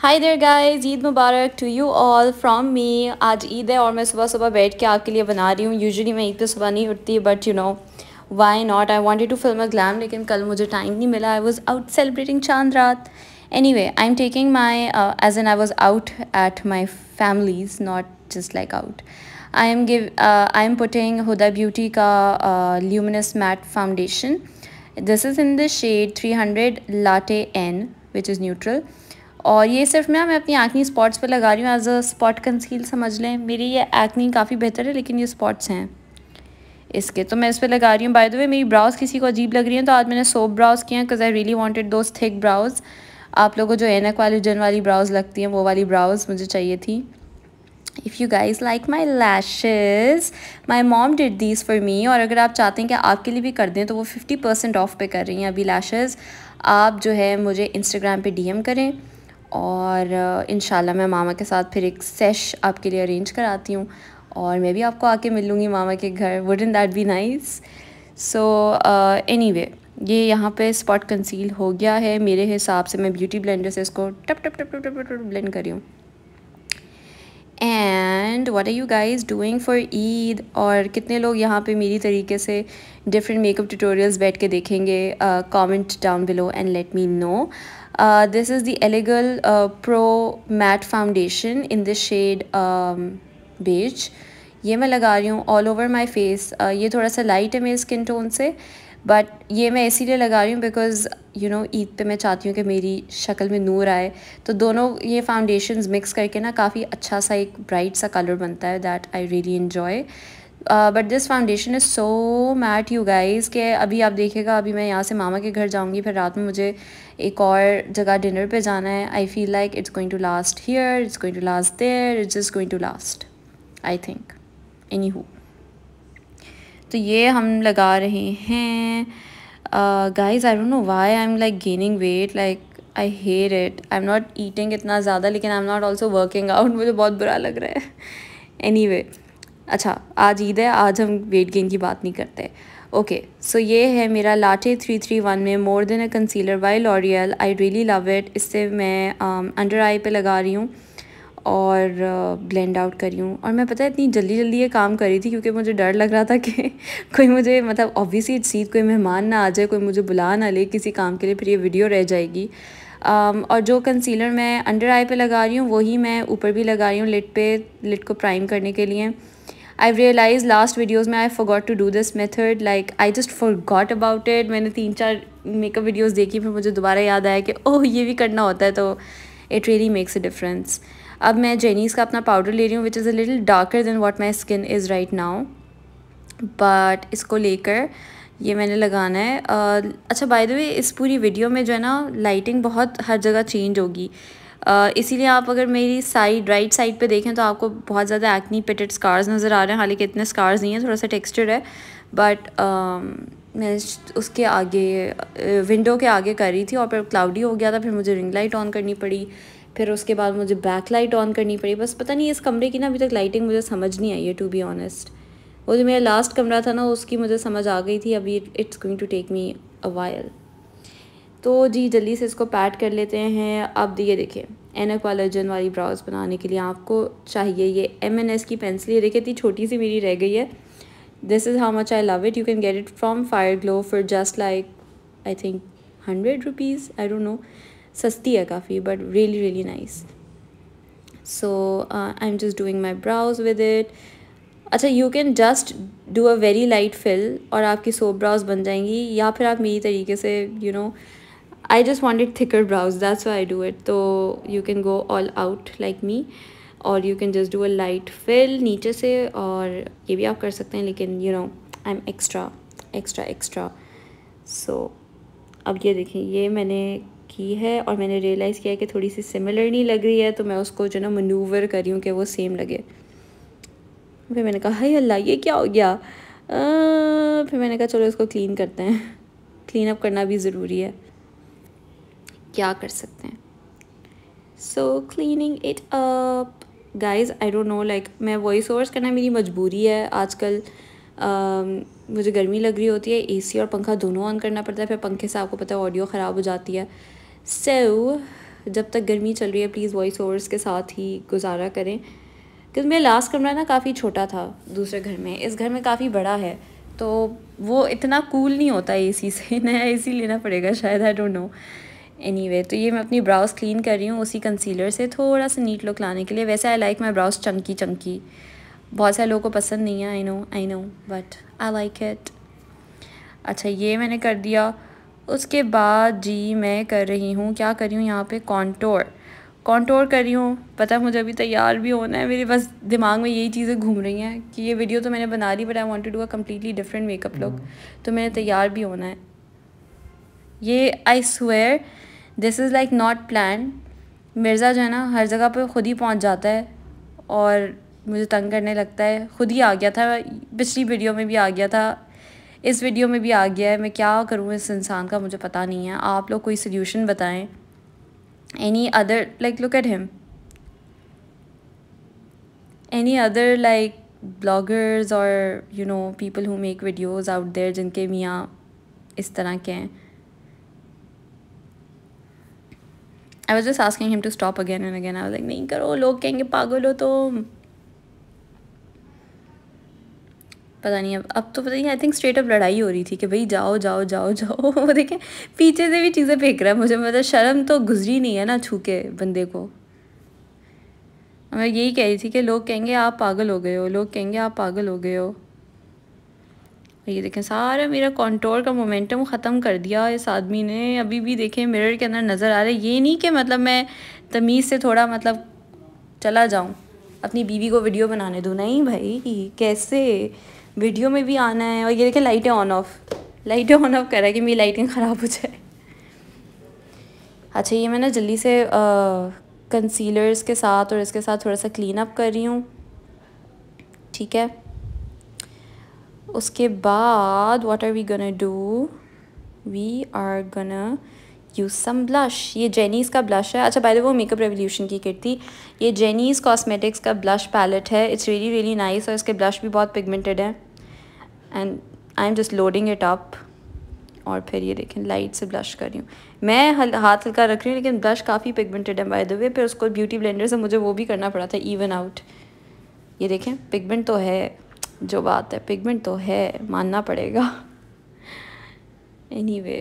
High there guys Eid मुबारक to you all from me आज ईद है और मैं सुबह सुबह बैठ के आपके लिए बना रही हूँ यूजली मैं ईद पर सुबह नहीं उठती but you know why not I wanted to film a glam लेकिन कल मुझे टाइम नहीं मिला आई was out celebrating Chand Raat anyway I am taking my edge and I was out at my families not just like out I am give I am putting Huda Beauty का luminous matte foundation this is in the shade three hundred latte and which is neutral और ये सिर्फ मैं मैं अपनी acne spots पे लगा रही हूँ एज अ स्पॉट कंसील समझ लें मेरी ये एक्नी काफ़ी बेहतर है लेकिन ये स्पॉट्स हैं इसके तो मैं इस पर लगा रही हूँ बाय द वे मेरी ब्राउज़ किसी को अजीब लग रही है तो आज मैंने सोप ब्राउज़ किया because I really wanted those thick brows आप लोगों को जो एनक वाली जन वाली ब्राउज़ लगती हैं वो वाली ब्राउज़ मुझे चाहिए थी if you guys like my lashes my mom did these for me और अगर आप चाहते हैं कि आपके लिए भी कर दें तो वो फिफ्टी परसेंट ऑफ पे कर रही हैं अभी लैशेज़ आप जो है मुझे इंस्टाग्राम पे डीएम करें और इन मैं मामा के साथ फिर एक सेश आपके लिए अरेंज कराती हूँ और मैं भी आपको आके मिल लूँगी मामा के घर wouldn't that be nice so anyway ये यहाँ पे स्पॉट कंसील हो गया है मेरे हिसाब से मैं ब्यूटी ब्लेंडर से इसको टप टप टप टप टप टप, ब्लेंड कर रही हूँ and what are you guys doing for Eid और कितने लोग यहाँ पे मेरी तरीके से डिफरेंट मेकअप ट्यूटोरियल्स बैठ के देखेंगे comment down below and let me know this uh, this is the Elegal uh, Pro Matte Foundation in the shade um, beige. ये मैं लगा रही हूँ ऑल ओवर माई फेस ये थोड़ा सा लाइट है मेरे स्किन टोन से बट ये मैं इसीलिए लगा रही हूँ बिकॉज़ यू नो ईद पे मैं चाहती हूँ कि मेरी शक्ल में नूर आए तो दोनों ये फाउंडेशन मिक्स करके ना काफ़ी अच्छा सा एक ब्राइट सा कलर बनता है that I really enjoy but this foundation is so matte you guys के अभी आप देखिएगा अभी मैं यहाँ से मामा के घर जाऊँगी फिर रात में मुझे एक और जगह डिनर पे जाना है I feel like it's going to last here it's going to last there it's is going to last I think any who तो ये हम लगा रहे हैं guys I don't know why I am like gaining weight like I hair it I am not eating इतना ज़्यादा लेकिन I am not also working out मुझे बहुत बुरा लग रहा है एनी anyway, अच्छा आज ईद है आज हम वेट गेन की बात नहीं करते ओके सो ये है मेरा लाटे थ्री थ्री वन में more than a concealer by L'Oreal I really love it इससे मैं अंडर um, आई पे लगा रही हूँ और ब्लेंड आउट करी हूँ और मैं पता है इतनी जल्दी जल्दी ये काम कर रही थी क्योंकि मुझे डर लग रहा था कि कोई मुझे मतलब ऑब्वियसली सीट कोई मेहमान ना आ जाए कोई मुझे बुला ना ले किसी काम के लिए फिर ये वीडियो रह जाएगी um, और जो कंसीलर मैं अंडर आई पे लगा रही हूँ वही मैं ऊपर भी लगा रही हूँ लिट पे लिट को प्राइम करने के लिए आई रियलाइज लास्ट वीडियोज़ में I got to do this method like I just got about it मैंने तीन चार मेकअप वीडियोज़ देखी फिर मुझे दोबारा याद आया कि ओह ये भी करना होता है तो it really makes a difference अब मैं जेनीस का अपना पाउडर ले रही हूँ which is a little darker than what my skin is right now but इसको लेकर ये मैंने लगाना है uh, अच्छा बाय द वे इस पूरी वीडियो में जो है ना लाइटिंग बहुत हर जगह चेंज होगी इसीलिए आप अगर मेरी साइड राइट साइड पे देखें तो आपको बहुत ज़्यादा एक्नी पिटेड स्कार्स नज़र आ रहे हैं हालांकि इतने स्कार्स नहीं हैं थोड़ा सा टेक्सचर है बट मैं उसके आगे विंडो के आगे कर रही थी और फिर क्लाउडी हो गया था फिर मुझे रिंग लाइट ऑन करनी पड़ी फिर उसके बाद मुझे बैक लाइट ऑन करनी पड़ी बस पता नहीं इस कमरे की ना अभी तक लाइटिंग मुझे समझ नहीं आई है टू बी ऑनेस्ट वो जो मेरा लास्ट कमरा था ना उसकी मुझे समझ आ गई थी अभी it's going to take me a while तो जी जल्दी से इसको पैट कर लेते हैं अब ये देखिए एनक वाला वाली ब्राउज बनाने के लिए आपको चाहिए ये एम एन एस की पेंसिल ये देखिए इतनी छोटी सी मेरी रह गई है this is how much I love it you can get it from fire glow for just like I think hundred rupees I don't know सस्ती है काफ़ी but really really nice so I am just doing my brows with it अच्छा you can just do a very light fill और आपकी soap browse बन जाएंगी या फिर आप मेरी तरीके से you you know know, just want it thicker brows that's वो आई डू इट तो you can go all out like me और you can just do a light fill नीचे से और ये भी आप कर सकते हैं लेकिन you know I am extra extra extra so अब ये देखें ये मैंने की है और मैंने रियलाइज़ किया है कि थोड़ी सी सिमिलर नहीं लग रही है तो मैं उसको जो ना मनूवर करी हूँ कि वो सेम लगे फिर मैंने कहा हाई अल्लाह ये क्या हो गया आ, फिर मैंने कहा चलो इसको क्लीन करते हैं क्लीन अप करना भी ज़रूरी है क्या कर सकते हैं so cleaning it up guys I don't know like मैं वॉइस ओवर्स करना मेरी मजबूरी है आजकल uh, मुझे गर्मी लग रही होती है एसी और पंखा दोनों ऑन करना पड़ता है फिर पंखे से आपको पता है ऑडियो ख़राब हो जाती है सो so, जब तक गर्मी चल रही है प्लीज़ वॉइस ओवर्स के साथ ही गुजारा करें क्योंकि मेरा लास्ट कमरा ना काफ़ी छोटा था दूसरे घर में इस घर में काफ़ी बड़ा है तो वो इतना कूल नहीं होता एसी से नया एसी लेना पड़ेगा शायद I don't know any anyway, तो ये मैं अपनी ब्राउज क्लीन कर रही हूँ उसी कंसीलर से थोड़ा सा नीट लुक लाने के लिए वैसे I like my brows chunky chunky बहुत सारे लोगों को पसंद नहीं है I know I know but I like it अच्छा ये मैंने कर दिया उसके बाद जी मैं कर रही हूँ क्या कर रही हूँ यहाँ पे कॉन्टोर कॉन्टोर कर रही हूँ पता मुझे अभी तैयार भी होना है मेरे बस दिमाग में यही चीज़ें घूम रही हैं कि ये वीडियो तो मैंने बना ली but I want to do a completely different makeup look तो मैंने तैयार भी होना है ये I swear this is like not plan Mirza जो है ना हर जगह पे खुद ही पहुंच जाता है और मुझे तंग करने लगता है खुद ही आ गया था पिछली वीडियो में भी आ गया था इस वीडियो में भी आ गया है मैं क्या करूँ इस इंसान का मुझे पता नहीं है आप लोग कोई सोल्यूशन बताएं any other like look at him any other like bloggers और you know people who make videos out there जिनके मियाँ इस तरह के हैं I was just asking him to stop again and again I was like नहीं करो लोग कहेंगे पागल हो तो पता नहीं अब अब तो पता नहीं आई थिंक स्ट्रेट अप लड़ाई हो रही थी कि भाई जाओ जाओ जाओ जाओ वो देखें पीछे से भी चीज़ें फेंक रहा है मुझे मतलब शर्म तो गुजरी नहीं है ना छू के बंदे को मैं यही कह रही थी कि लोग कहेंगे आप पागल हो गए हो लोग कहेंगे आप पागल हो गए हो ये देखें सारा मेरा कॉन्टोर का मोमेंटम ख़त्म कर दिया इस आदमी ने अभी भी देखें मिरर के अंदर नज़र आ रहा है ये नहीं कि मतलब मैं तमीज़ से थोड़ा मतलब चला जाऊँ अपनी बीवी को वीडियो बनाने दूँ नहीं भाई कैसे वीडियो में भी आना है और ये देखें लाइटें ऑन ऑफ लाइटें ऑन ऑफ करा कि मेरी लाइटिंग ख़राब हो जाए अच्छा ये मैं ना जल्दी से कंसीलर्स के साथ और इसके साथ थोड़ा सा क्लीन अप कर रही हूँ ठीक है उसके बाद what are we gonna do we are gonna use some blush ये जेनीज़ का ब्लश है अच्छा पहले वो मेकअप रेवोल्यूशन की किट थी ये जेनीज़ कॉस्मेटिक्स का ब्लश पैलेट है इट्स रियली रियली नाइस और इसके ब्लश भी बहुत पिगमेंटेड हैं and I am just loading it up और फिर ये देखें लाइट से ब्लश कर रही हूँ मैं हल, हाथ हल्का रख रही हूँ लेकिन ब्लश काफ़ी पिगमेंटेड है बाय द वे फिर उसको ब्यूटी ब्लेंडर से मुझे वो भी करना पड़ा था इवन आउट ये देखें पिगमेंट तो है जो बात है पिगमेंट तो है मानना पड़ेगा anyway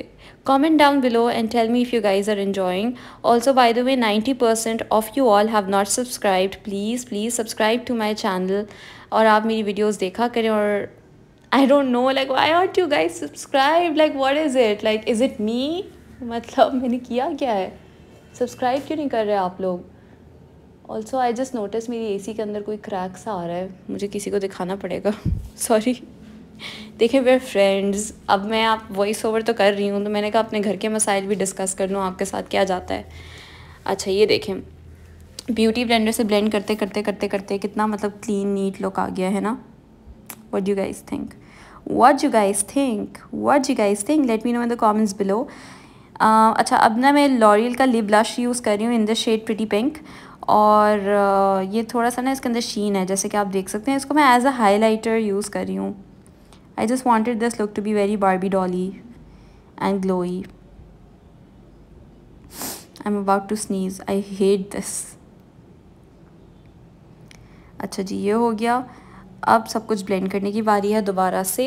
comment down below and tell me if you guys are enjoying also by the way ninety percent of you all have not subscribed please please subscribe to my channel और आप मेरी videos देखा करें और I don't know like I want you guys subscribe like what is it like is it me मतलब मैंने किया क्या है सब्सक्राइब क्यों नहीं कर रहे आप लोग ऑल्सो आई जस्ट नोटिस मेरी सी के अंदर कोई क्रैक आ रहा है मुझे किसी को दिखाना पड़ेगा सॉरी देखिए वेयर फ्रेंड्स अब मैं आप वॉइस ओवर तो कर रही हूँ तो मैंने कहा अपने घर के मसाइल भी डिस्कस कर लूँ आपके साथ क्या जाता है अच्छा ये देखें ब्यूटी ब्लेंडर से ब्लेंड करते करते करते करते कितना मतलब क्लीन नीट लुक आ गया है ना what you guys think what you guys think what you guys think let me know in the comments below अच्छा अब ना मैं लॉरियल का लिप ब्लश यूज़ कर रही हूँ in the shade pretty pink और ये थोड़ा सा ना इसके अंदर शीन है जैसे कि आप देख सकते हैं इसको मैं एज़ अ हाईलाइटर यूज़ कर रही हूँ I just wanted this look to be very Barbie dolly and glowy I am about to sneeze I hate this अच्छा जी ये हो गया अब सब कुछ ब्लेंड करने की बारी है दोबारा से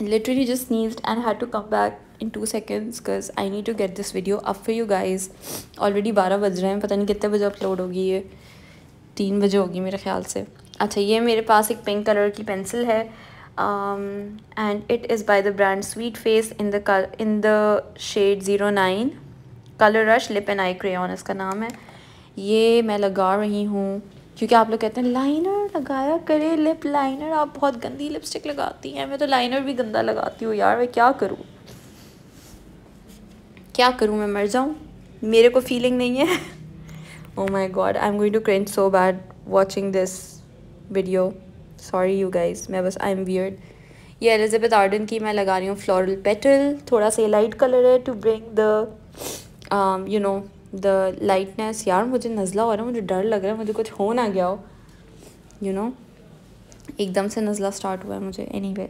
literally just sneeze and had to come back in two seconds because I need to get this video up for you guys already बारह बज रहे हैं पता नहीं कितने बजे अपलोड होगी ये तीन बजे होगी मेरे ख्याल से अच्छा ये मेरे पास एक पिंक कलर की पेंसिल है and it is by the brand sweet face in the in the shade zero nine colour rush lip and eye crayon इसका नाम है ये मैं लगा रही हूँ क्योंकि आप लोग कहते हैं लाइनर लगाया करें लिप लाइनर आप बहुत गंदी लिपस्टिक लगाती हैं मैं तो लाइनर भी गंदा लगाती हूँ यार मैं क्या करूँ क्या करूँ मैं मर जाऊँ मेरे को फीलिंग नहीं है oh my god I am going to cringe so bad watching this video sorry you guys मैं बस आई एम वियर्ड ये एलिजाबेथ आर्डन की मैं लगा रही हूँ फ्लोरल पेटल थोड़ा सा लाइट कलर है to bring the you know the lightness यार मुझे नज़ला हो रहा है मुझे डर लग रहा है मुझे कुछ हो ना गया हो यू नो एकदम से नज़ला स्टार्ट हुआ है मुझे एनी वे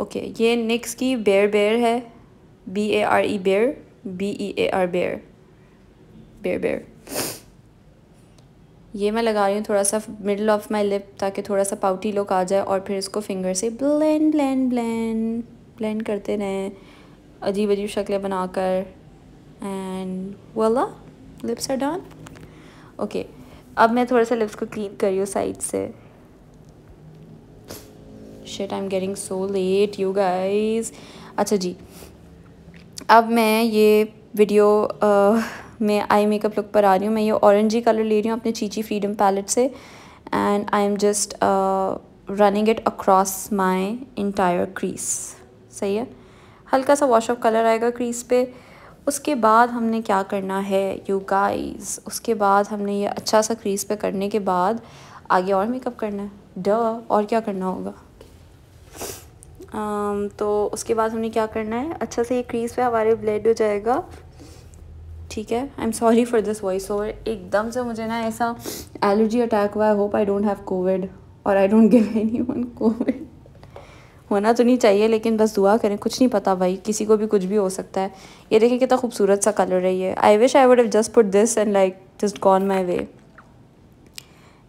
ओके ये निक्स की बेयर बेयर है B A R E bear, B E A R bear, bear bear. ये मैं लगा रही हूँ थोड़ा सा मिडल ऑफ माई लिप ताकि थोड़ा सा पाउटी लुक आ जाए और फिर इसको फिंगर से ब्लेंड ब्लेंड ब्लेंड ब्लेंड करते रहें अजीब अजीब शक्लें बनाकर एंड वाला लिप्स आर डन ओके अब मैं थोड़ा सा लिप्स को क्लीन करी हूँ साइड से shit I am getting so late you guys अच्छा जी अब मैं ये वीडियो आ, में आई मेकअप लुक पर आ रही हूँ मैं ये ऑरेंजी कलर ले रही हूँ अपने चीची फ्रीडम पैलेट से and I am just running it across my entire crease सही है हल्का सा वॉश ऑफ कलर आएगा क्रीज पे उसके बाद हमने क्या करना है यू गाइस उसके बाद हमने ये अच्छा सा क्रीज पे करने के बाद आगे और मेकअप करना है ड और क्या करना होगा तो उसके बाद हमने क्या करना है अच्छा से ये क्रीज पे हमारे ब्लेड हो जाएगा ठीक है I am sorry for this voice over एकदम से मुझे ना ऐसा एलर्जी अटैक हुआ I hope I don't have covid और I don't give anyone covid होना तो नहीं चाहिए लेकिन बस दुआ करें कुछ नहीं पता भाई किसी को भी कुछ भी हो सकता है ये देखें कितना खूबसूरत सा कलर है ये I wish I would have just put this and like just gone my way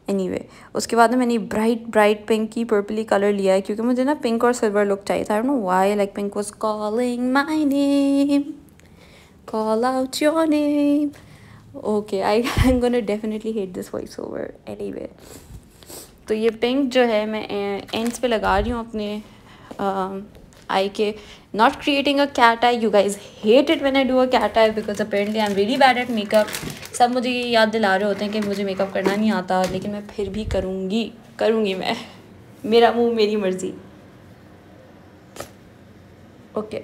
any anyway, उसके बाद मैंने ब्राइट ब्राइट पिंक की पर्पली कलर लिया है क्योंकि मुझे ना पिंक और सिल्वर लुक चाहिए था no why like pink was calling my name call out your name okay I I am gonna definitely hate this voice over anyway तो ये पिंक जो है मैं एंड्स eh, पे लगा रही हूँ अपने आई um, के not creating a cat eye you guys hate it when I do a cat eye because apparently I'm really bad at makeup सब मुझे ये याद दिला रहे होते हैं कि मुझे मेकअप करना नहीं आता लेकिन मैं फिर भी करूँगी करूँगी मैं मेरा मुंह मेरी मर्ज़ी ओके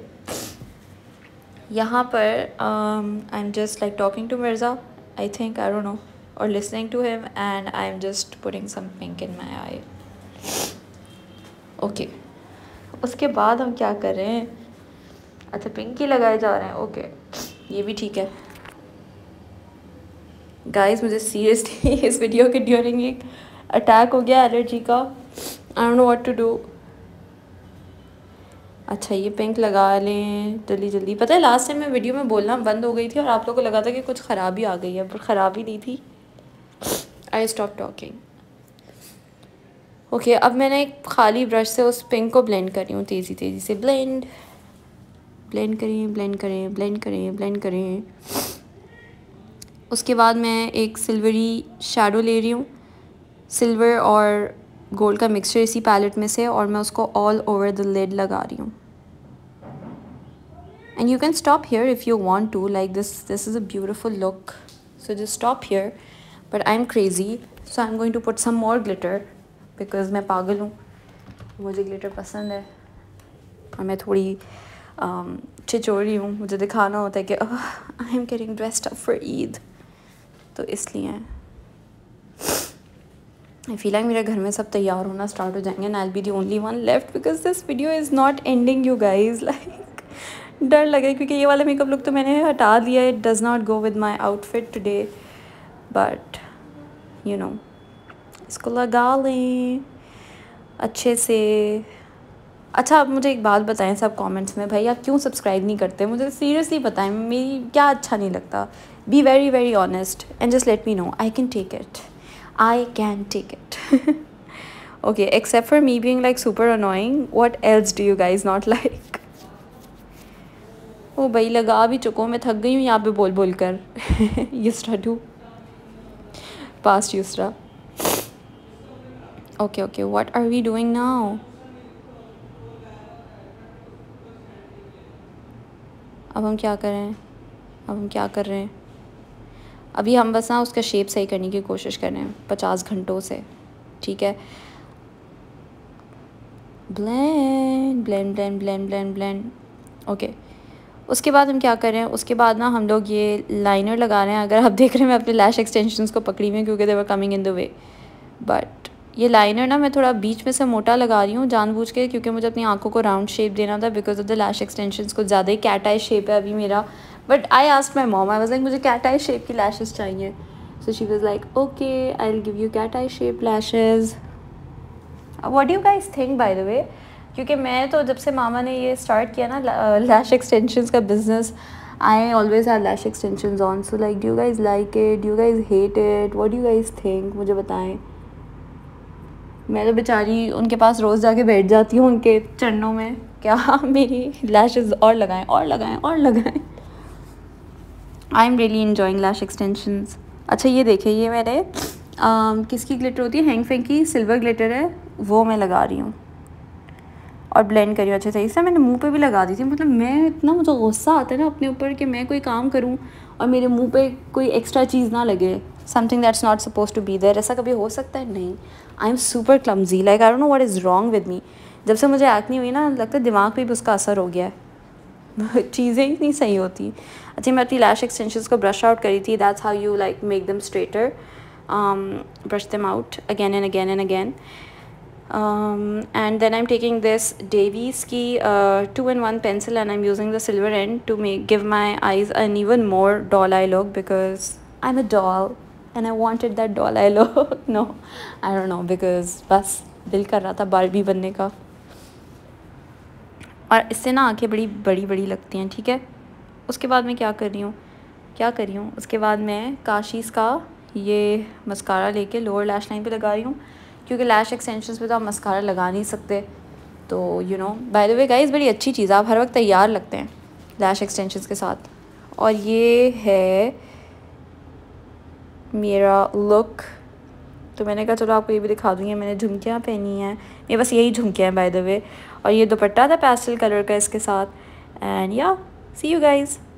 यहाँ पर I am just like talking to Mirza I think I don't know और listening to him and I am just putting some pink in my eye okay उसके बाद हम क्या कर रहे हैं अच्छा पिंक ही लगाए जा रहे हैं ओके ये भी ठीक है गाइस मुझे सीरियसली इस वीडियो के ड्यूरिंग एक अटैक हो गया एलर्जी का I don't know what to do अच्छा ये पिंक लगा लें जल्दी जल्दी पता है लास्ट टाइम मैं वीडियो में बोलना बंद हो गई थी और आप लोगों को लगा था कि कुछ ख़राबी आ गई है पर ख़राबी नहीं थी आई स्टॉप टॉकिंग ओके अब मैंने एक खाली ब्रश से उस पिंक को ब्लेंड कर रही हूँ तेज़ी तेज़ी से ब्लेंड ब्लेंड करें ब्लेंड करें ब्लेंड करें ब्लेंड करें उसके बाद मैं एक सिल्वरी शेडो ले रही हूँ सिल्वर और गोल्ड का मिक्सचर इसी पैलेट में से और मैं उसको ऑल ओवर द लेड लगा रही हूँ and you can stop here if you want to like this this is a beautiful look so just stop here but I am crazy so I am going to put some more glitter because मैं पागल हूँ मुझे glitter पसंद है और मैं थोड़ी चिचोरी um, हूँ मुझे दिखाना होता है कि I am getting dressed up for Eid तो इसलिए आई फील लाइक मेरे घर में सब तैयार होना स्टार्ट हो जाएंगे I'll be the only one left because this video is not ending you guys like डर लगे क्योंकि ये वाला मेकअप लुक तो मैंने हटा दिया it does not go with my outfit today but you know इसको लगा लें अच्छे से अच्छा आप मुझे एक बात बताएं सब कमेंट्स में भाई आप क्यों सब्सक्राइब नहीं करते मुझे सीरियसली बताएं मेरी क्या अच्छा नहीं लगता be very very honest and just let me know I can take it I can take it okay except for me being like super annoying what else do you guys not like oh भाई लगा भी चुको मैं थक गई हूँ यहाँ पे बोल बोल कर used to do past used to okay okay what are we doing now अब हम क्या करें अब हम क्या कर रहे हैं अभी हम बस ना उसका शेप सही करने की कोशिश कर रहे हैं पचास घंटों से ठीक है blend blend blend blend blend blend okay उसके बाद हम क्या कर रहे हैं उसके बाद ना हम लोग ये लाइनर लगा रहे हैं अगर आप देख रहे हैं मैं अपने लैश एक्सटेंशन को पकड़ी हुई क्योंकि they were coming in the way but ये लाइनर ना मैं थोड़ा बीच में से मोटा लगा रही हूँ जानबूझ के क्योंकि मुझे अपनी आंखों को राउंड शेप देना था because of the lash extension कुछ ज़्यादा ही कैट आई शेप है अभी मेरा but I ask my mom I was like मुझे कैट आई शेप की लैशेज़ चाहिए so she was like okay I will give you cat eye shape lashes what you guys think by the way क्योंकि मैं तो जब से मामा ने ये स्टार्ट किया ना लैश एक्सटेंशन का business I always have lash extension on so like do guys like it do guys hate it what you guys think मुझे बताएं मैं तो बेचारी उनके पास रोज़ जाके बैठ जाती हूँ उनके चरणों में क्या मेरी लैशेज़ और लगाएं और लगाएं और लगाएं I am really enjoying lash extensions अच्छा ये देखिए ये मेरे किसकी ग्लिटर होती है हैंग फेंग की सिल्वर ग्लिटर है वो मैं लगा रही हूँ और ब्लेंड करी अच्छे से इससे मैंने मुंह पे भी लगा दी थी मतलब मैं इतना मुझे गुस्सा आता है ना अपने ऊपर कि मैं कोई काम करूँ और मेरे मुंह पे कोई एक्स्ट्रा चीज़ ना लगे something that's not suppose to be there ऐसा कभी हो सकता है नहीं I am super clumsy like I know what is wrong with me जब से मुझे एक्ने हुई ना लगता है दिमाग पे भी उसका असर हो गया है चीज़ें ही नहीं सही होती अच्छा मैं अपनी लैश एक्सटेंशन को ब्रश आउट करी थी that's how you like make them straighter brush them out again and again and again and then I am taking this Davies की two and one pencil and I am using the silver end to make give my eyes an even more doll eye look because I am a doll and I wanted that doll eye look no I don't know because बस दिल कर रहा था Barbie बनने का और इससे ना आंखें बड़ी बड़ी बड़ी लगती हैं ठीक है उसके बाद मैं क्या कर रही हूँ क्या कर रही हूँ उसके बाद मैं काशीज़ का ये मस्कारा लेके लोअर लैश लाइन पे लगा रही हूँ क्योंकि लैश एक्सटेंशन पे तो आप मस्कारा लगा नहीं सकते तो you know by the way guys बड़ी अच्छी चीज़ है आप हर वक्त तैयार लगते हैं लैश एक्सटेंशन के साथ और ये है मेरा लुक तो मैंने कहा चलो आपको ये भी दिखा दूँगी मैंने झुमकियाँ पहनी हैं ये बस यही झुमकियाँ हैं बाय द वे और ये दुपट्टा था पैस्टल कलर का इसके साथ एंड या सी यू गाइज़